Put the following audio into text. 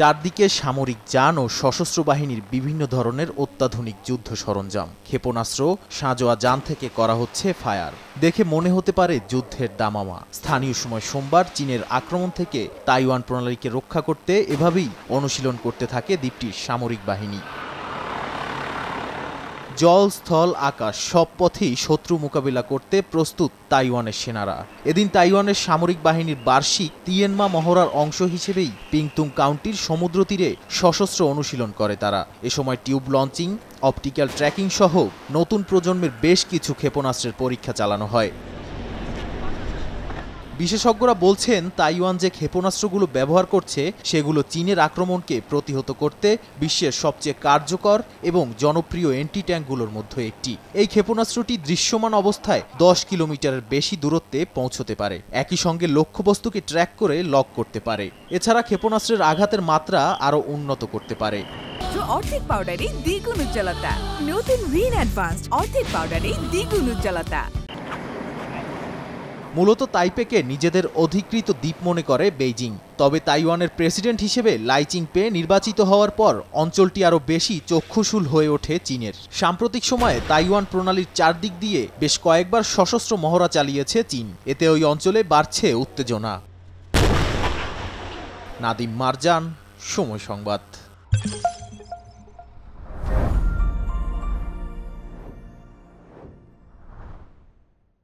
চারদিকে সামরিক যান ও সশস্ত্র বাহিনীর বিভিন্ন ধরনের অত্যাধুনিক যুদ্ধ সরঞ্জাম ক্ষেপণাস্ত্র সাঁজোয়া যান থেকে করা হচ্ছে ফায়ার দেখে মনে হতে পারে যুদ্ধের দামামা স্থানীয় সময় সোমবার চীনের আক্রমণ থেকে তাইওয়ান প্রণালীকে রক্ষা করতে এভাবেই অনুশীলন করতে থাকে দ্বীপটির সামরিক বাহিনী জল স্থল আকাশ সব পথেই শত্রু মোকাবিলা করতে প্রস্তুত তাইওয়ানের সেনারা এদিন তাইওয়ানের সামরিক বাহিনীর বার্ষিক তিয়েনমা মহড়ার অংশ হিসেবেই পিংতুং কাউন্টির সমুদ্র তীরে সশস্ত্র অনুশীলন করে তারা এ সময় টিউব লঞ্চিং অপটিক্যাল ট্র্যাকিং সহ নতুন প্রজন্মের বেশ কিছু ক্ষেপণাস্ত্রের পরীক্ষা চালানো হয় বিশেষজ্ঞরা বলছেন তাইওয়ান যে ক্ষেপণাস্ত্রগুলো ব্যবহার করছে সেগুলো চীনের আক্রমণকে প্রতিহত করতে বিশ্বের সবচেয়ে কার্যকর এবং জনপ্রিয় এন্টি ট্যাঙ্কগুলোর মধ্যে একটি এই ক্ষেপণাস্ত্রটি দৃশ্যমান অবস্থায় দশ কিলোমিটারের বেশি দূরত্বে পৌঁছতে পারে একই সঙ্গে লক্ষ্যবস্তুকে ট্র্যাক করে লক করতে পারে এছাড়া ক্ষেপণাস্ত্রের আঘাতের মাত্রা আরও উন্নত করতে পারে অর্ধেক পাউডারে দ্বিগুণ উজ্জ্বলতা নতুন রিন অ্যাডভান্সড অর্ধেক পাউডারে দ্বিগুণ উজ্জ্বলতা মূলত তাইপেকে নিজেদের অধিকৃত দ্বীপ মনে করে বেইজিং তবে তাইওয়ানের প্রেসিডেন্ট হিসেবে লাইচিং পে নির্বাচিত হওয়ার পর অঞ্চলটি আরও বেশি চক্ষুশূল হয়ে ওঠে চীনের সাম্প্রতিক সময়ে তাইওয়ান প্রণালীর চারদিক দিয়ে বেশ কয়েকবার সশস্ত্র মহড়া চালিয়েছে চীন এতে ওই অঞ্চলে বাড়ছে উত্তেজনা নাদিম মারজান সময় সংবাদ